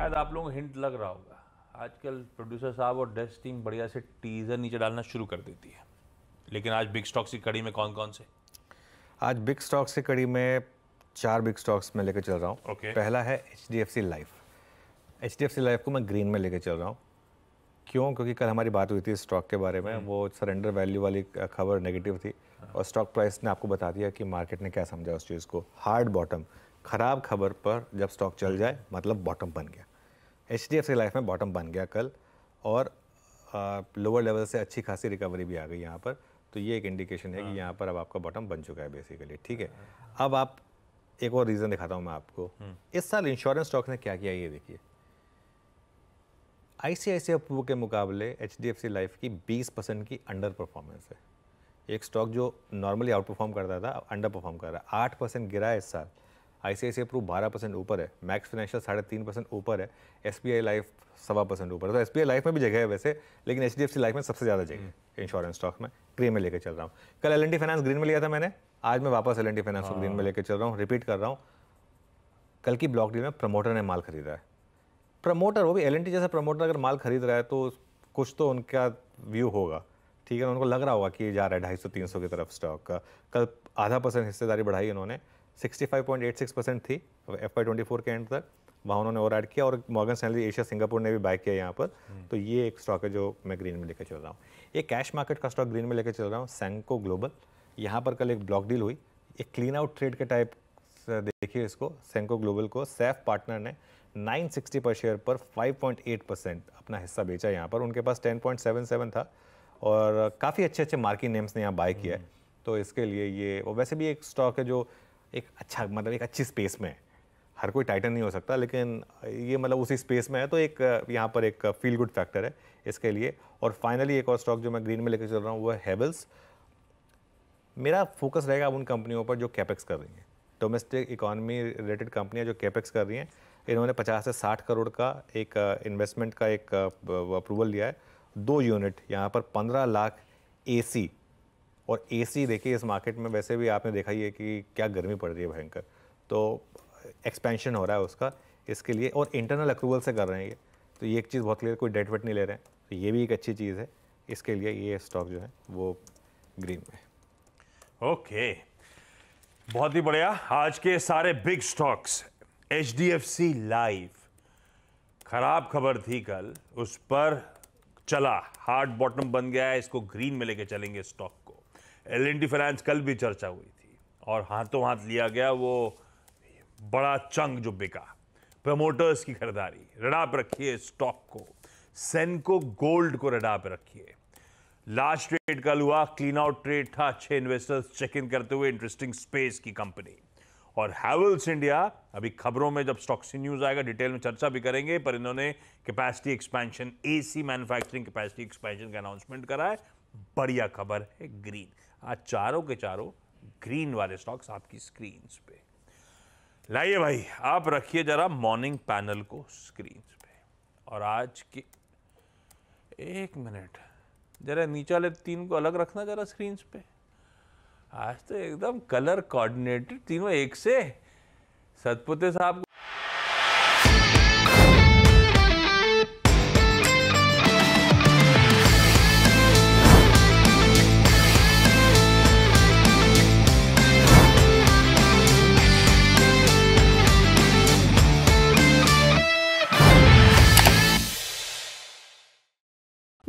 शायद आप लोगों को हिंट लग रहा होगा आजकल प्रोड्यूसर साहब और डेस्क टीम बढ़िया से टीज़र नीचे डालना शुरू कर देती है लेकिन आज बिग स्टॉक्स की कड़ी में कौन कौन से आज बिग स्टॉक्स की कड़ी में चार बिग स्टॉक्स में लेकर चल रहा हूँ okay. पहला है H D F C life H D F C life को मैं ग्रीन में लेकर चल रहा हूँ क्यों क्योंकि कल हमारी बात हुई थी स्टॉक के बारे में हम्म। वो सरेंडर वैल्यू वाली खबर नेगेटिव थी हाँ। और स्टॉक प्राइस ने आपको बता दिया कि मार्केट ने क्या समझा उस चीज़ को हार्ड बॉटम खराब खबर पर जब स्टॉक चल हम्म। जाए मतलब बॉटम बन गया H D F C life में बॉटम बन गया कल और लोअर लेवल से अच्छी खासी रिकवरी भी आ गई यहाँ पर तो ये एक इंडिकेशन है कि हाँ। यहाँ पर अब आपका बॉटम बन चुका है बेसिकली ठीक है अब आप एक और रीज़न दिखाता हूँ मैं आपको हम्म। इस साल इंश्योरेंस स्टॉक्स ने क्या किया ये देखिए आई सी आई सी के मुकाबले H D F C life की बीस परसेंट की अंडर परफॉर्मेंस है एक स्टॉक जो नॉर्मली आउट परफॉर्म करता था अंडर परफॉर्म कर रहा है आठ परसेंट गिरा है इस साल आई सी आई प्रूफ बारह परसेंट ऊपर है मैक्स फाइनेंशियल साढ़े तीन परसेंट ऊपर है एस बी आई लाइफ सवा परसेंट ऊपर है तो एस बी आई लाइफ में भी जगह है वैसे लेकिन H D F C life में सबसे ज़्यादा जगह है इंश्योरेंस स्टॉक में ग्रीन में लेकर चल रहा हूँ कल L N D finance green में लिया था मैंने आज मैं वापस एल एन डी फाइनेंस को ग्रीन में हाँ। लेकर चल रहा हूँ रिपीट कर रहा हूँ कल की ब्लॉक डील में प्रमोटर ने माल खरीदा है प्रमोटर वो भी एल एन जैसा प्रमोटर अगर माल खरीद रहा है तो कुछ तो उनका व्यू होगा ठीक है उनको लग रहा होगा कि जा रहा है ढाई सौ तीन सौ की तरफ स्टॉक का कल आधा परसेंट हिस्सेदारी बढ़ाई उन्होंने 65.86 परसेंट थी एफ आई ट्वेंटी फोर के एंड तक वहाँ उन्होंने और ऐड किया और मॉर्गन स्टैनली एशिया सिंगापुर ने भी बाय किया यहाँ पर हम्म। तो ये एक स्टॉक है जो मैं ग्रीन में लेकर चल रहा हूँ एक कैश मार्केट का स्टॉक ग्रीन में लेकर चल रहा हूँ सैंको ग्लोबल यहाँ पर कल एक ब्लॉक डील हुई एक क्लीन आउट ट्रेड के टाइप देखिए इसको सेंको ग्लोबल को सैफ पार्टनर ने 960 पर शेयर पर 5.8 परसेंट अपना हिस्सा बेचा यहाँ पर उनके पास 10.77 था और काफ़ी अच्छे अच्छे मार्किंग नेम्स ने यहाँ बाय किया है हम्म। तो इसके लिए ये वैसे भी एक स्टॉक है जो एक अच्छा मतलब एक अच्छी स्पेस में हर कोई टाइटन नहीं हो सकता लेकिन ये मतलब उसी स्पेस में है तो एक यहाँ पर एक फील गुड फैक्टर है इसके लिए और फाइनली एक और स्टॉक जो मैं ग्रीन में लेकर चल रहा हूँ वो है हेवल्स मेरा फोकस रहेगा अब उन कंपनियों पर जो कैपेक्स कर रही हैं डोमेस्टिक इकोनॉमी रिलेटेड कंपनियाँ जो कैपेक्स कर रही हैं इन्होंने 50 से 60 करोड़ का एक इन्वेस्टमेंट का एक अप्रूवल लिया है दो यूनिट यहाँ पर 15 लाख एसी और एसी देखिए इस मार्केट में वैसे भी आपने देखा ही है कि क्या गर्मी पड़ रही है भयंकर तो एक्सपेंशन हो रहा है उसका इसके लिए और इंटरनल अक्रूवल से कर रहे हैं ये तो ये एक चीज़ बहुत क्लियर कोई डेट वेट नहीं ले रहे हैं तो ये भी एक अच्छी चीज़ है इसके लिए ये स्टॉक जो है वो ग्रीन में ओके okay. बहुत ही बढ़िया आज के सारे big stocks H D F C life खराब खबर थी कल उस पर चला हार्ड बॉटम बन गया है इसको ग्रीन में लेके चलेंगे स्टॉक को एल एन डी फाइनेंस कल भी चर्चा हुई थी और हाथों हाथ लिया गया वो बड़ा चंग जो बिका प्रमोटर्स की खरीदारी रडा पर रखिए स्टॉक को सेनको गोल्ड को रडा पर रखिए लास्ट ट्रेड कल हुआ क्लीन आउट ट्रेड था अच्छे इन्वेस्टर्स चेक इन करते हुए इंटरेस्टिंग स्पेस की कंपनी और हैवल्स इंडिया अभी खबरों में जब स्टॉक्स न्यूज आएगा डिटेल में चर्चा भी करेंगे पर इन्होंने capacity expansion AC manufacturing capacity expansion का अनाउंसमेंट करा है बढ़िया खबर है ग्रीन आज चारों के चारों ग्रीन वाले स्टॉक्स आपकी स्क्रीन पे लाइए भाई आप रखिए जरा मॉर्निंग पैनल को स्क्रीन पे और आज के एक मिनट जरा नीचे वाले तीन को अलग रखना जरा स्क्रीन पे आज तो एकदम कलर कोऑर्डिनेटेड तीनों एक से सतपुते साहब